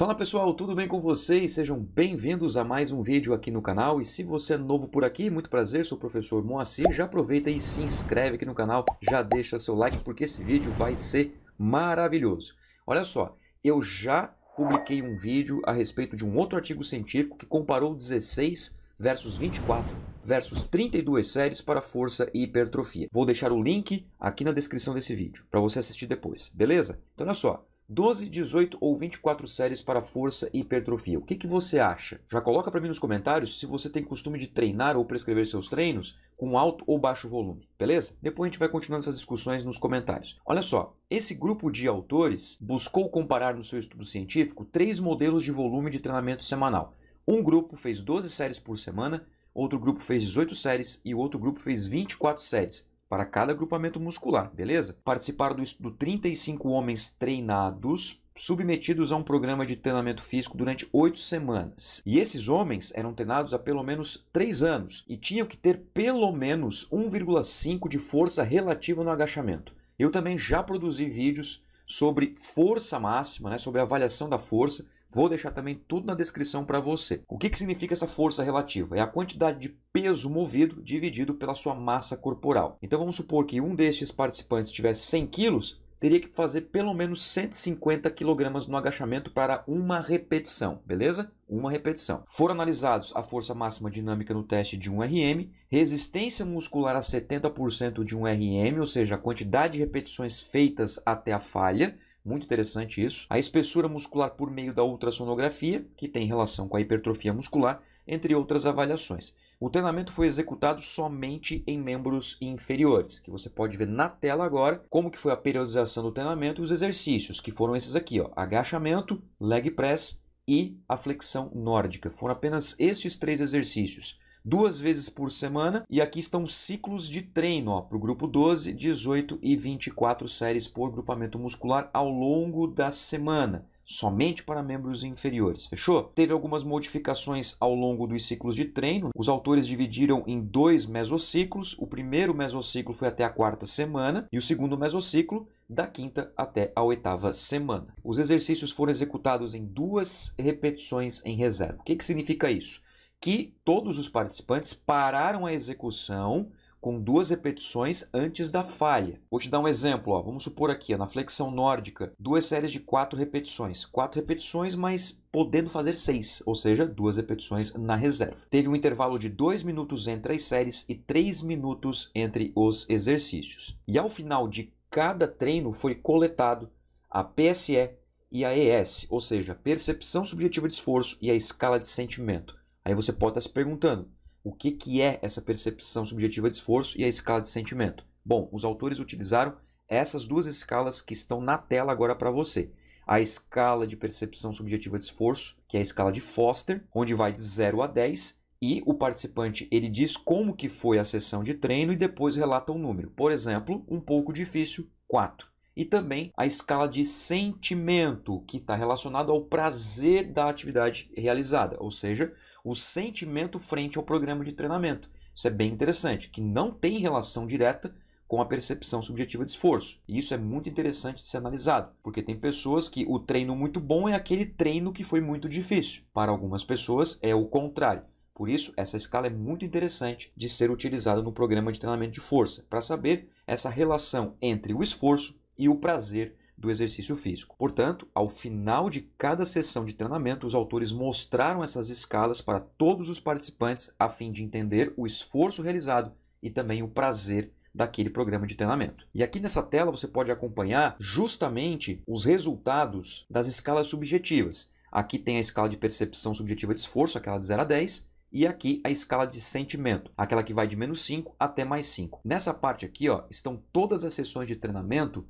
Fala pessoal, tudo bem com vocês? Sejam bem-vindos a mais um vídeo aqui no canal e se você é novo por aqui, muito prazer, sou o professor Moacir, já aproveita e se inscreve aqui no canal, já deixa seu like porque esse vídeo vai ser maravilhoso. Olha só, eu já publiquei um vídeo a respeito de um outro artigo científico que comparou 16 versus 24 versus 32 séries para força e hipertrofia. Vou deixar o link aqui na descrição desse vídeo para você assistir depois, beleza? Então olha só, 12, 18 ou 24 séries para força e hipertrofia. O que, que você acha? Já coloca para mim nos comentários se você tem costume de treinar ou prescrever seus treinos com alto ou baixo volume, beleza? Depois a gente vai continuando essas discussões nos comentários. Olha só, esse grupo de autores buscou comparar no seu estudo científico três modelos de volume de treinamento semanal. Um grupo fez 12 séries por semana, outro grupo fez 18 séries e o outro grupo fez 24 séries para cada grupamento muscular, beleza? Participaram do estudo 35 homens treinados submetidos a um programa de treinamento físico durante oito semanas. E esses homens eram treinados há pelo menos três anos e tinham que ter pelo menos 1,5 de força relativa no agachamento. Eu também já produzi vídeos sobre força máxima, né, sobre avaliação da força, Vou deixar também tudo na descrição para você. O que, que significa essa força relativa? É a quantidade de peso movido dividido pela sua massa corporal. Então vamos supor que um destes participantes tivesse 100 quilos, teria que fazer pelo menos 150 kg no agachamento para uma repetição, beleza? Uma repetição. Foram analisados a força máxima dinâmica no teste de 1 RM, resistência muscular a 70% de 1 RM, ou seja, a quantidade de repetições feitas até a falha, muito interessante isso. A espessura muscular por meio da ultrassonografia, que tem relação com a hipertrofia muscular, entre outras avaliações. O treinamento foi executado somente em membros inferiores, que você pode ver na tela agora como que foi a periodização do treinamento e os exercícios, que foram esses aqui, ó, agachamento, leg press e a flexão nórdica. Foram apenas estes três exercícios duas vezes por semana. E aqui estão ciclos de treino para o grupo 12, 18 e 24 séries por grupamento muscular ao longo da semana somente para membros inferiores, fechou? Teve algumas modificações ao longo dos ciclos de treino. Os autores dividiram em dois mesociclos. O primeiro mesociclo foi até a quarta semana e o segundo mesociclo da quinta até a oitava semana. Os exercícios foram executados em duas repetições em reserva. O que, que significa isso? que todos os participantes pararam a execução com duas repetições antes da falha. Vou te dar um exemplo. Ó. Vamos supor aqui, ó, na flexão nórdica, duas séries de quatro repetições. Quatro repetições, mas podendo fazer seis, ou seja, duas repetições na reserva. Teve um intervalo de dois minutos entre as séries e três minutos entre os exercícios. E ao final de cada treino foi coletado a PSE e a ES, ou seja, percepção subjetiva de esforço e a escala de sentimento. Aí você pode estar tá se perguntando, o que, que é essa percepção subjetiva de esforço e a escala de sentimento? Bom, os autores utilizaram essas duas escalas que estão na tela agora para você. A escala de percepção subjetiva de esforço, que é a escala de Foster, onde vai de 0 a 10, e o participante ele diz como que foi a sessão de treino e depois relata um número. Por exemplo, um pouco difícil, 4 e também a escala de sentimento, que está relacionado ao prazer da atividade realizada, ou seja, o sentimento frente ao programa de treinamento. Isso é bem interessante, que não tem relação direta com a percepção subjetiva de esforço. E isso é muito interessante de ser analisado, porque tem pessoas que o treino muito bom é aquele treino que foi muito difícil. Para algumas pessoas é o contrário. Por isso, essa escala é muito interessante de ser utilizada no programa de treinamento de força, para saber essa relação entre o esforço e o prazer do exercício físico. Portanto, ao final de cada sessão de treinamento, os autores mostraram essas escalas para todos os participantes a fim de entender o esforço realizado e também o prazer daquele programa de treinamento. E aqui nessa tela você pode acompanhar justamente os resultados das escalas subjetivas. Aqui tem a escala de percepção subjetiva de esforço, aquela de 0 a 10, e aqui a escala de sentimento, aquela que vai de menos 5 até mais 5. Nessa parte aqui ó, estão todas as sessões de treinamento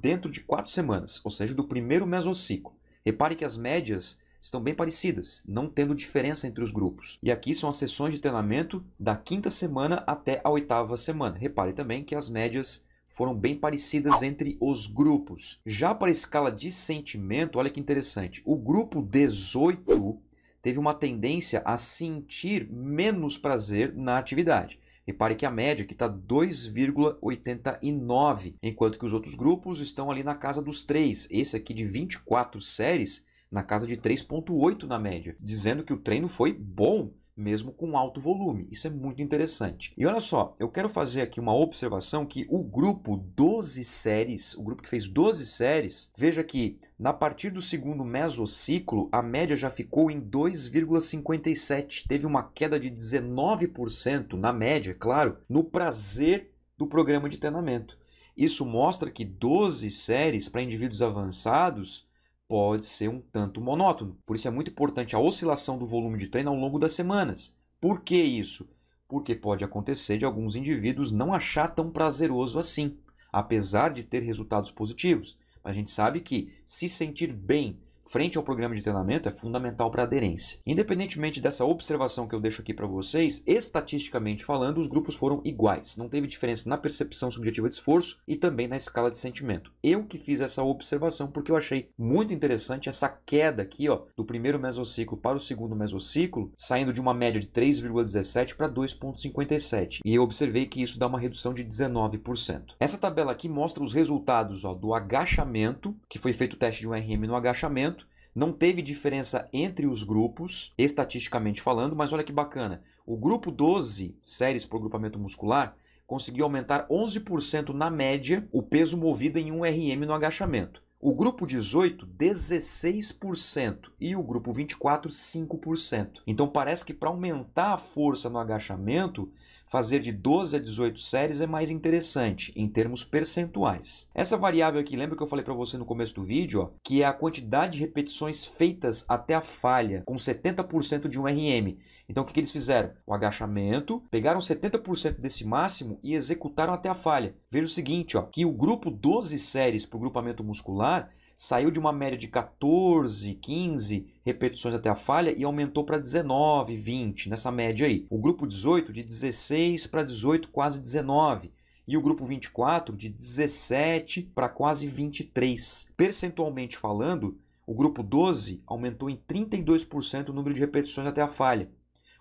dentro de quatro semanas, ou seja, do primeiro mesociclo. Repare que as médias estão bem parecidas, não tendo diferença entre os grupos. E aqui são as sessões de treinamento da quinta semana até a oitava semana. Repare também que as médias foram bem parecidas entre os grupos. Já para a escala de sentimento, olha que interessante. O grupo 18 teve uma tendência a sentir menos prazer na atividade. Repare que a média aqui está 2,89, enquanto que os outros grupos estão ali na casa dos 3. Esse aqui de 24 séries na casa de 3,8 na média, dizendo que o treino foi bom mesmo com alto volume. Isso é muito interessante. E olha só, eu quero fazer aqui uma observação que o grupo 12 séries, o grupo que fez 12 séries, veja que na partir do segundo mesociclo, a média já ficou em 2,57. Teve uma queda de 19% na média, é claro, no prazer do programa de treinamento. Isso mostra que 12 séries para indivíduos avançados pode ser um tanto monótono. Por isso é muito importante a oscilação do volume de treino ao longo das semanas. Por que isso? Porque pode acontecer de alguns indivíduos não achar tão prazeroso assim, apesar de ter resultados positivos. a gente sabe que se sentir bem frente ao programa de treinamento é fundamental para aderência. Independentemente dessa observação que eu deixo aqui para vocês, estatisticamente falando, os grupos foram iguais. Não teve diferença na percepção subjetiva de esforço e também na escala de sentimento. Eu que fiz essa observação porque eu achei muito interessante essa queda aqui, ó, do primeiro mesociclo para o segundo mesociclo, saindo de uma média de 3,17 para 2,57. E eu observei que isso dá uma redução de 19%. Essa tabela aqui mostra os resultados ó, do agachamento, que foi feito o teste de um RM no agachamento, não teve diferença entre os grupos, estatisticamente falando, mas olha que bacana. O grupo 12, séries por grupamento muscular, conseguiu aumentar 11% na média o peso movido em 1 RM no agachamento. O grupo 18, 16% e o grupo 24, 5%. Então parece que para aumentar a força no agachamento, fazer de 12 a 18 séries é mais interessante em termos percentuais. Essa variável aqui, lembra que eu falei para você no começo do vídeo, ó, que é a quantidade de repetições feitas até a falha, com 70% de um RM. Então o que, que eles fizeram? O agachamento, pegaram 70% desse máximo e executaram até a falha. Veja o seguinte, ó, que o grupo 12 séries para o grupamento muscular muscular saiu de uma média de 14, 15 repetições até a falha e aumentou para 19, 20, nessa média aí. O grupo 18 de 16 para 18, quase 19. E o grupo 24 de 17 para quase 23. Percentualmente falando, o grupo 12 aumentou em 32% o número de repetições até a falha.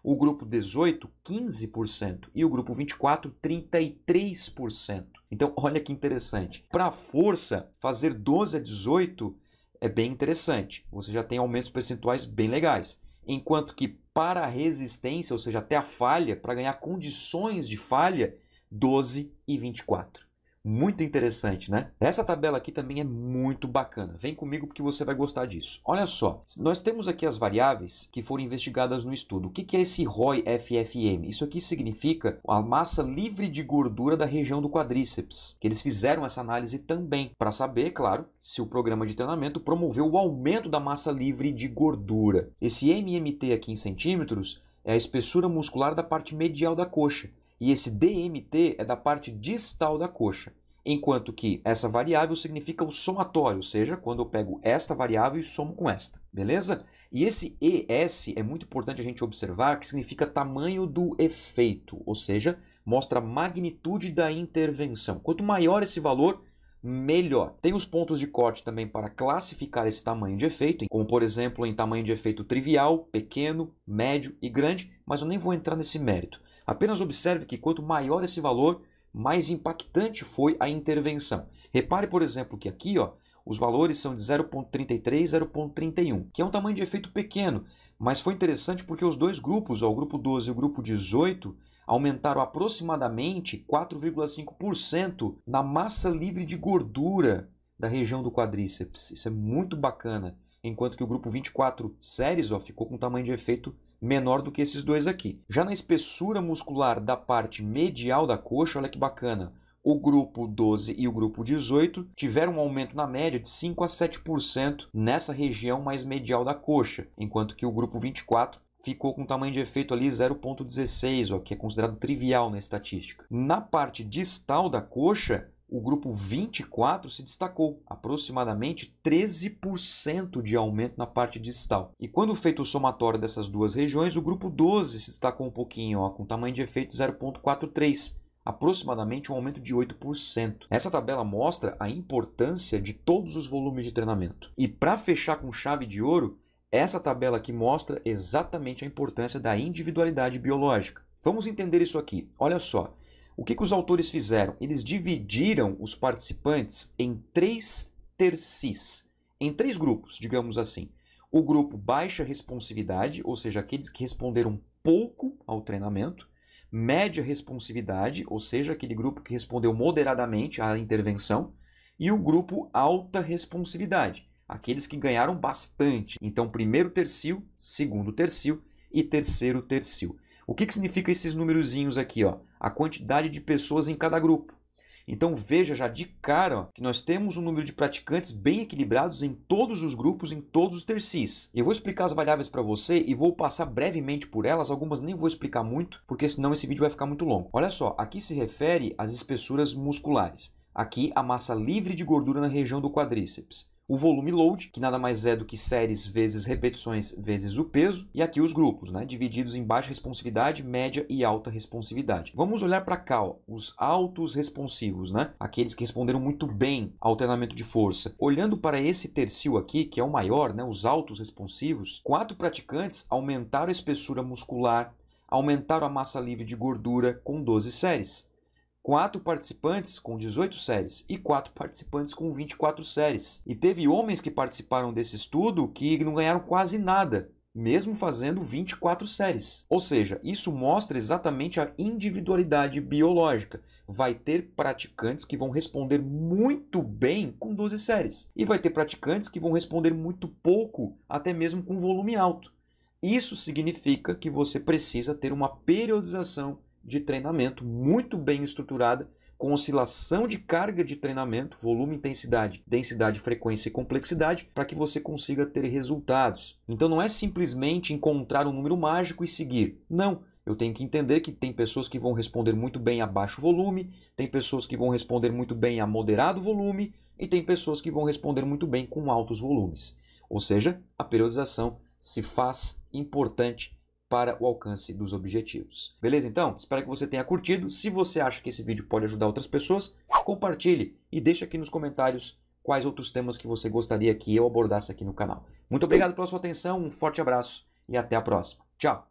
O grupo 18, 15%. E o grupo 24, 33%. Então, olha que interessante. Para a força, fazer 12 a 18 é bem interessante. Você já tem aumentos percentuais bem legais. Enquanto que para a resistência, ou seja, até a falha, para ganhar condições de falha, 12 e 24. Muito interessante, né? Essa tabela aqui também é muito bacana. Vem comigo porque você vai gostar disso. Olha só, nós temos aqui as variáveis que foram investigadas no estudo. O que é esse ROI FFM? Isso aqui significa a massa livre de gordura da região do quadríceps, que eles fizeram essa análise também para saber, claro, se o programa de treinamento promoveu o aumento da massa livre de gordura. Esse MMT aqui em centímetros é a espessura muscular da parte medial da coxa. E esse DMT é da parte distal da coxa, enquanto que essa variável significa o somatório, ou seja, quando eu pego esta variável e somo com esta, beleza? E esse ES é muito importante a gente observar que significa tamanho do efeito, ou seja, mostra a magnitude da intervenção. Quanto maior esse valor, melhor. Tem os pontos de corte também para classificar esse tamanho de efeito, como por exemplo em tamanho de efeito trivial, pequeno, médio e grande, mas eu nem vou entrar nesse mérito. Apenas observe que quanto maior esse valor, mais impactante foi a intervenção. Repare, por exemplo, que aqui ó, os valores são de 0,33 e 0,31, que é um tamanho de efeito pequeno, mas foi interessante porque os dois grupos, ó, o grupo 12 e o grupo 18, aumentaram aproximadamente 4,5% na massa livre de gordura da região do quadríceps. Isso é muito bacana, enquanto que o grupo 24 séries ó, ficou com um tamanho de efeito menor do que esses dois aqui. Já na espessura muscular da parte medial da coxa, olha que bacana, o grupo 12 e o grupo 18 tiveram um aumento na média de 5 a 7% nessa região mais medial da coxa, enquanto que o grupo 24 ficou com um tamanho de efeito ali 0.16, que é considerado trivial na estatística. Na parte distal da coxa, o grupo 24 se destacou, aproximadamente 13% de aumento na parte distal. E quando feito o somatório dessas duas regiões, o grupo 12 se destacou um pouquinho, ó, com tamanho de efeito 0,43 aproximadamente um aumento de 8%. Essa tabela mostra a importância de todos os volumes de treinamento. E para fechar com chave de ouro, essa tabela aqui mostra exatamente a importância da individualidade biológica. Vamos entender isso aqui. Olha só, o que, que os autores fizeram? Eles dividiram os participantes em três tercis, em três grupos, digamos assim. O grupo baixa responsividade, ou seja, aqueles que responderam pouco ao treinamento, média responsividade, ou seja, aquele grupo que respondeu moderadamente à intervenção, e o grupo alta responsividade, aqueles que ganharam bastante. Então, primeiro tercio, segundo tercio e terceiro tercio. O que, que significa esses númerozinhos aqui? Ó? A quantidade de pessoas em cada grupo. Então veja já de cara ó, que nós temos um número de praticantes bem equilibrados em todos os grupos, em todos os tercis. Eu vou explicar as variáveis para você e vou passar brevemente por elas, algumas nem vou explicar muito, porque senão esse vídeo vai ficar muito longo. Olha só, aqui se refere às espessuras musculares. Aqui a massa livre de gordura na região do quadríceps o volume load, que nada mais é do que séries vezes repetições vezes o peso, e aqui os grupos, né, divididos em baixa responsividade, média e alta responsividade. Vamos olhar para cá, ó, os altos responsivos, né, aqueles que responderam muito bem ao treinamento de força. Olhando para esse tercio aqui, que é o maior, né, os altos responsivos, quatro praticantes aumentaram a espessura muscular aumentaram a massa livre de gordura com 12 séries quatro participantes com 18 séries e quatro participantes com 24 séries. E teve homens que participaram desse estudo que não ganharam quase nada, mesmo fazendo 24 séries. Ou seja, isso mostra exatamente a individualidade biológica. Vai ter praticantes que vão responder muito bem com 12 séries, e vai ter praticantes que vão responder muito pouco, até mesmo com volume alto. Isso significa que você precisa ter uma periodização de treinamento muito bem estruturada, com oscilação de carga de treinamento, volume, intensidade, densidade, frequência e complexidade, para que você consiga ter resultados. Então não é simplesmente encontrar um número mágico e seguir. Não, eu tenho que entender que tem pessoas que vão responder muito bem a baixo volume, tem pessoas que vão responder muito bem a moderado volume e tem pessoas que vão responder muito bem com altos volumes. Ou seja, a periodização se faz importante para o alcance dos objetivos. Beleza então? Espero que você tenha curtido. Se você acha que esse vídeo pode ajudar outras pessoas, compartilhe e deixe aqui nos comentários quais outros temas que você gostaria que eu abordasse aqui no canal. Muito obrigado pela sua atenção, um forte abraço e até a próxima. Tchau!